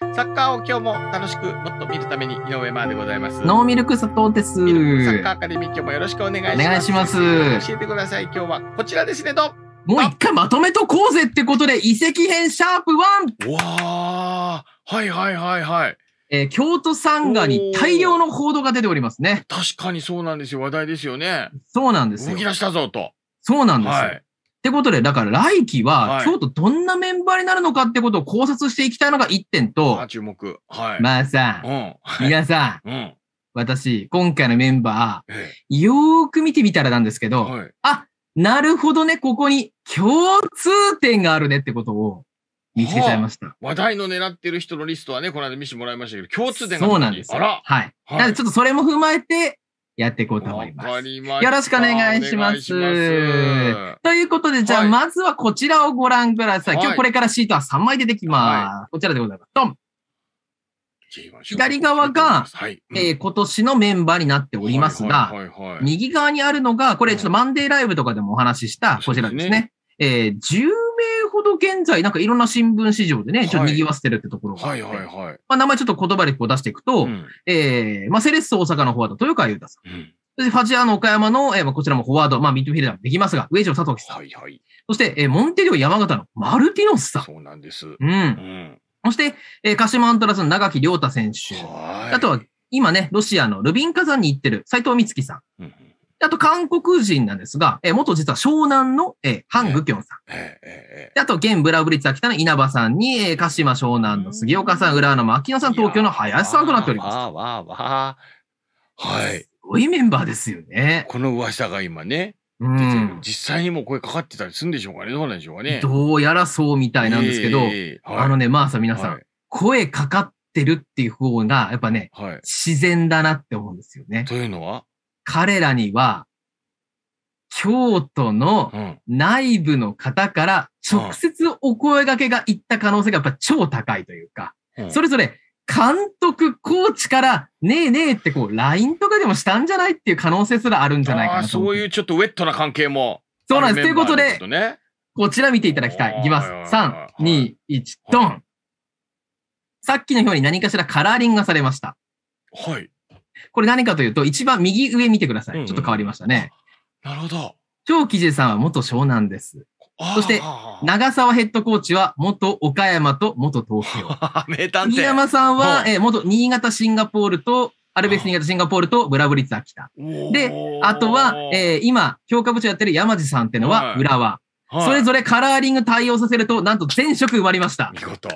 サッカーを今日も楽しくもっと見るために井上ーでございます。ノーミルク佐藤です。サッカーアカデミー今日もよろしくお願いします。お願いします。教えてください。今日はこちらですねと。もう一回まとめとこうぜってことで、遺跡編シャープ 1! わーはいはいはいはい。えー、京都サンガに大量の報道が出ておりますね。確かにそうなんですよ。話題ですよね。そうなんですよ。動き出したぞと。そうなんです、はい、ってことで、だから来期は、ちょ京都どんなメンバーになるのかってことを考察していきたいのが1点と、注目。はい。まあさう、ん。はい。皆さん、うん。私、今回のメンバー、よーく見てみたらなんですけど、はい。あ、なるほどね、ここに共通点があるねってことを見つけちゃいました。話題の狙ってる人のリストはね、この間見せてもらいましたけど、共通点がそうなんですよ。あら。はい。なので、ちょっとそれも踏まえてやっていこうと思います。よろしくお願いします。ということで、じゃあ、まずはこちらをご覧ください。はい、今日これからシートは3枚出てきます。はい、こちらでございます。ドン左側が、はいえー、今年のメンバーになっておりますが、はいはいはいはい、右側にあるのが、これちょっとマンデーライブとかでもお話しした、こちらですね。えー、10名ほど現在、なんかいろんな新聞市場でね、ちょっと賑わせてるってところがはいはいはいはい、まあ、名前ちょっと言葉でこう出していくと、うん、えー、まあ、セレッソ大阪の方だと豊川優太さん、うんで、ファジアの岡山の、えー、こちらもフォワード、まあ、ミッドフィルダーもできますが、上城佐藤さん。はいはい。そして、えー、モンテリオ山形のマルティノスさん。そうなんです。うん。うん、そして、えー、鹿島アントラスの長木亮太選手。はい。あとは、今ね、ロシアのルビン火山に行ってる斎藤美月さん。うん。あと、韓国人なんですが、えー、元実は湘南の、えー、ハン・グキョンさん。えー、えー、あと、現ブラブリッツ秋田の稲葉さんに、えー、鹿島湘南の杉岡さん、浦和の牧野さん、東京の林さんとなっております。わーわーわー。はい。すごいメンバーですよね。この噂が今ね。うん、実際にも声かかってたりするんでしょうかねどうなんでしょうかねどうやらそうみたいなんですけど、えーはい、あのね、まあさ、皆さん、はい、声かかってるっていう方が、やっぱね、はい、自然だなって思うんですよね。というのは彼らには、京都の内部の方から直接お声掛けがいった可能性がやっぱ超高いというか、うん、それぞれ監督、コーチから、ねえねえってこう、LINE とかでもしたんじゃないっていう可能性すらあるんじゃないかなと。そういうちょっとウェットな関係も。そうなんです。ということで、こちら見ていただきたい。いきます。3、2、1、ドン。さっきのように何かしらカラーリングがされました。はい。これ何かというと、一番右上見てください。ちょっと変わりましたね。うんうん、なるほど。超記事さんは元湘南です。そして、長沢ヘッドコーチは元岡山と元東京。名探偵。山さんは、え元新潟シンガポールと、アルベス新潟シンガポールとブラブリッツ秋田。で、あとは、えー、今、評価部長やってる山地さんってのは浦和。はい、それぞれカラーリング対応させると、なんと全色埋まりました。見事。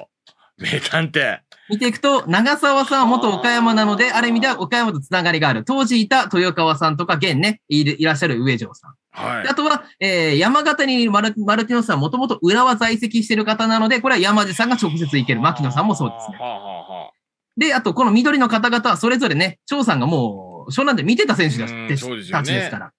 名探偵。見ていくと、長澤さんは元岡山なので、ある意味では岡山とつながりがある。当時いた豊川さんとか、現ね、いらっしゃる上条さん。はい、あとは、えー、山形にいるマルマルティノスさんはもともと浦和在籍してる方なので、これは山地さんが直接行ける。牧野さんもそうですね。はで、あと、この緑の方々はそれぞれね、張さんがもう、湘南で見てた選手たちですから。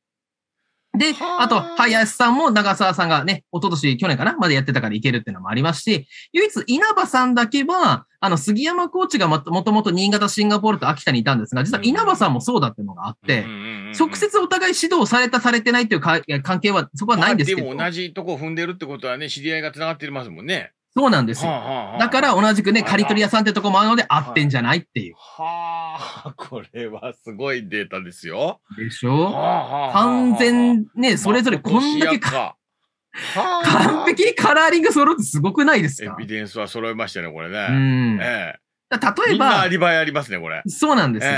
で、あと、林さんも長澤さんがね、一昨年去年かなまでやってたからいけるっていうのもありますし、唯一稲葉さんだけは、あの、杉山コーチがもともと新潟、シンガポールと秋田にいたんですが、実は稲葉さんもそうだっていうのがあって、直接お互い指導された、されてないっていう関係は、そこはないんですけど。でも同じとこ踏んでるってことはね、知り合いが繋がってますもんね。そうなんですよ。だから同じくね、刈り取り屋さんってとこもあるので、合ってんじゃないっていう。はあ、これはすごいデータですよ。でしょ、完全ね、それぞれこんだけか。完璧にカラーリング揃ってすごくないですかエビデンスは揃いましたね、これね。ええ、例えば。アリバイありますね、これ。そうなんですよ。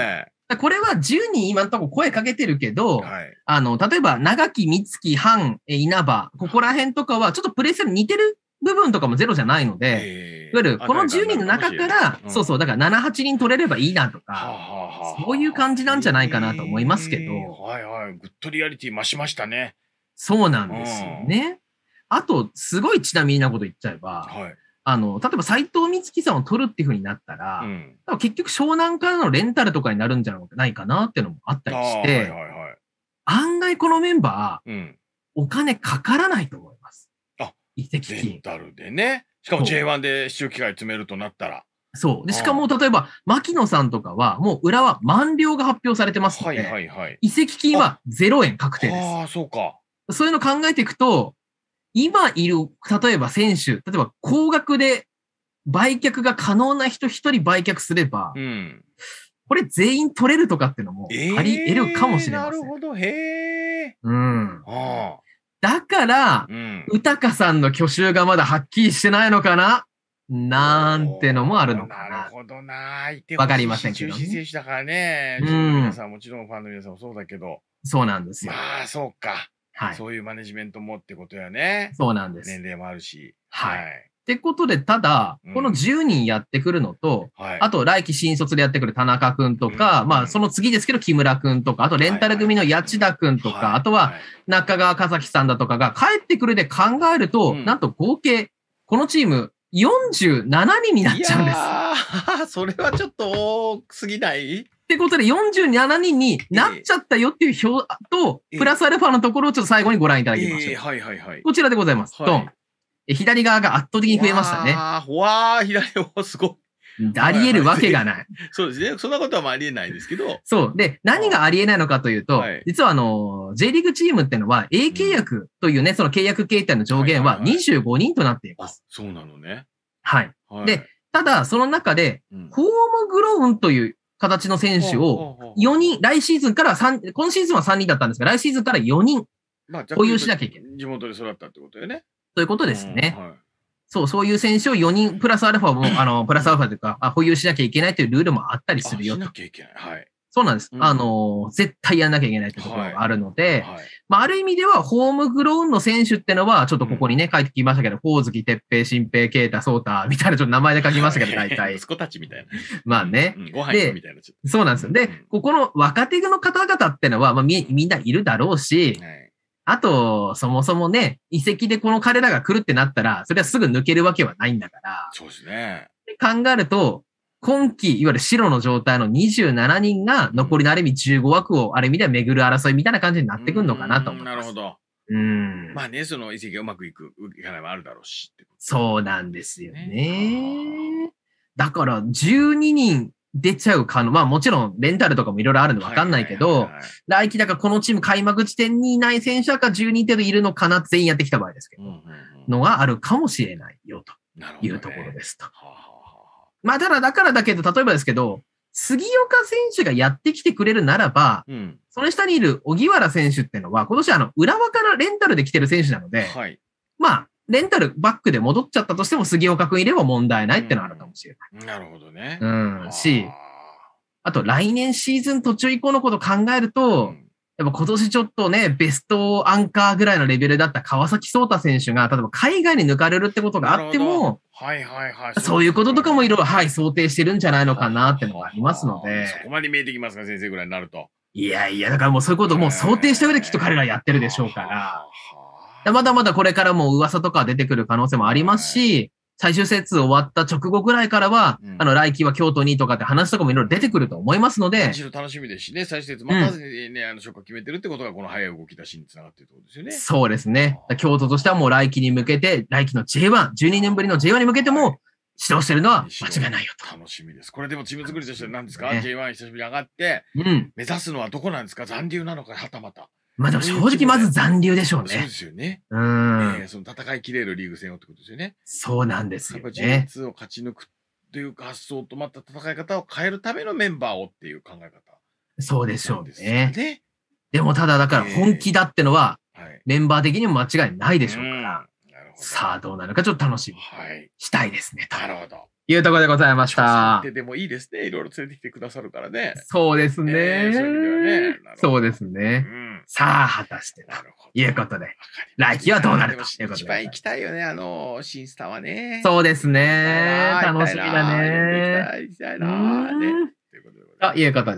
これは10人今のとこ声かけてるけど、はい、あの、例えば、長木、三月、半、稲葉、ここら辺とかは、ちょっとプレイスタル似てる部分とかもゼロじゃないので、いわゆるこの10人の中から、そうそう、だから7、8人取れればいいなとか、そういう感じなんじゃないかなと思いますけど。はいはい。グッドリアリティ増しましたね。そうなんですよね。あと、すごいちなみになこと言っちゃえば、あの、例えば斎藤美月さんを取るっていうふうになったら、うん、結局湘南からのレンタルとかになるんじゃないかなっていうのもあったりして、案外このメンバー、うん、お金かからないと思います。移籍金。レンタルでね。しかも J1 で市中機会詰めるとなったら。そう。で、しかも、例えば、牧野さんとかは、もう裏は満了が発表されてますので、はいはいはい、移籍金は0円確定です。ああ、そうか。そういうの考えていくと、今いる、例えば選手、例えば高額で売却が可能な人一人売却すれば、うん、これ全員取れるとかっていうのもあり得るかもしれません。えー、なるほど、へえ。うん。ああ。だから、うん、歌さんの去就がまだはっきりしてないのかななんてのもあるのかな。なるほどな。わかりませんけど、ね。中心選手だからね。うん。皆さんもちろんファンの皆さんもそうだけど。そうなんですよ。まあ、そうか。はい。そういうマネジメントもってことやね。そうなんです。年齢もあるし。はい、はいってことで、ただ、この10人やってくるのと、うんはい、あと来期新卒でやってくる田中くんとか、うん、まあその次ですけど木村くんとか、あとレンタル組の八千田くんとか、はいはい、あとは中川和樹さんだとかが帰ってくるで考えると、うん、なんと合計、このチーム47人になっちゃうんです。ああ、それはちょっと多すぎないってことで47人になっちゃったよっていう表と、プラスアルファのところをちょっと最後にご覧いただきましょう。はいはいこちらでございます。はい左側が圧倒的に増えましたね。わー、わー左をすごい。あり得るわけがない。そうですね。そんなことはあり得ないですけど。そう。で、何があり得ないのかというと、はい、実はあの、J リーグチームってのは、A 契約というね、うん、その契約形態の上限は25人となっています。はいはいはい、そうなのね。はい。はい、で、ただ、その中で、ホームグローンという形の選手を、4人、来シーズンから3、今シーズンは3人だったんですが、来シーズンから4人、保有しなきゃいけない。地元で育ったってことよね。そういうことですね。はい、そう、そういう選手を4人、プラスアルファも、あの、プラスアルファというか、保有しなきゃいけないというルールもあったりするよ。しなきゃいけない。はい。そうなんです。うん、あの、絶対やんなきゃいけないというところがあるので、はいはい、まあ、ある意味では、ホームグローンの選手ってのは、ちょっとここにね、書いてきましたけど、ほおずき、てっぺい、しんぺい、けいた、そうた、みたいな、ちょっと名前で書きましたけど、大体。息子たちみたいな。まあね。うん、ご飯みたいな。そうなんですよ。で、ここの若手の方々ってのは、まあみ、みんないるだろうし、はいあと、そもそもね、遺跡でこの彼らが来るってなったら、それはすぐ抜けるわけはないんだから。そうですね。で考えると、今季、いわゆる白の状態の27人が残りのある意味15枠をある意味では巡る争いみたいな感じになってくるのかなと思います。なるほど。うん。まあね、その遺跡がうまくいく、いかないはあるだろうし。そうなんですよね。ねだから12人出ちゃう可能、まあもちろんレンタルとかもいろいろあるのわかんないけど、来季だからこのチーム開幕時点にいない選手か10人程度いるのかな全員やってきた場合ですけど、のがあるかもしれないよというところですと。まあただだからだけど、例えばですけど、杉岡選手がやってきてくれるならば、うん、その下にいる荻原選手っていうのは、今年あの、浦和からレンタルで来てる選手なので、はい、まあ、レンタルバックで戻っちゃったとしても、杉岡君いれば問題ないってのはあるかもしれない。なるほどね。うん。し、あと来年シーズン途中以降のこと考えると、うん、やっぱ今年ちょっとね、ベストアンカーぐらいのレベルだった川崎颯太選手が、例えば海外に抜かれるってことがあっても、はいはいはい。そういうこととかもいろいろ、はい、想定してるんじゃないのかなってのがありますので。そこまで見えてきますか、先生ぐらいになると。いやいや、だからもうそういうこともう想定した上できっと彼らやってるでしょうから。まだまだこれからも噂とか出てくる可能性もありますし、最終節終わった直後ぐらいからは、うん、あの、来季は京都にとかって話とかもいろいろ出てくると思いますので。一度楽しみですしね、最終節待たずにね、うん、あの、職ョ決めてるってことが、この早い動き出しにつながってるってことですよね。そうですね。京都としてはもう来季に向けて、来季の J1、12年ぶりの J1 に向けても、指導してるのは間違いないよと。楽しみです。これでもチーム作りとして何ですか、ね、?J1 久しぶりに上がって、うん、目指すのはどこなんですか残留なのか、はたまた。まあでも正直まず残留でしょうね。そうですよね。うん、えー、その戦いきれるリーグ戦をってことですよね。そうなんですよね。や2を勝ち抜くという発想とまた戦い方を変えるためのメンバーをっていう考え方、そうでしょうね。ねでもただだから本気だってのは、メンバー的にも間違いないでしょうから、さあどうなるかちょっと楽しみしたいですね。い、なるほど。いうところでございました。ででもいいですね。いろいろ連れてきてくださるからね。そうですね。えー、そう、ね、ですね。うんさあ、果たしてということで、来季はどうなるということで。一番行きたいよね、あの、新スタはね。そうですね。楽しみだね。行きたいな。ということ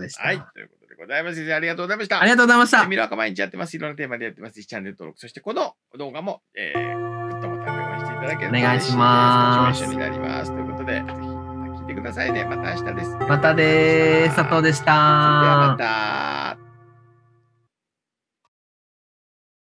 でした。はい、ということでございます。ありがとうございました。ありがとうございました。ミラーカ毎日やってます。いろんなテーマでやってます。チャンネル登録、そしてこの動画も、えグッドボタンで応援していただければお願いします。一緒になります。ということで、ぜひ。てくださいね。また明日です。またです。佐藤でした。それではまた。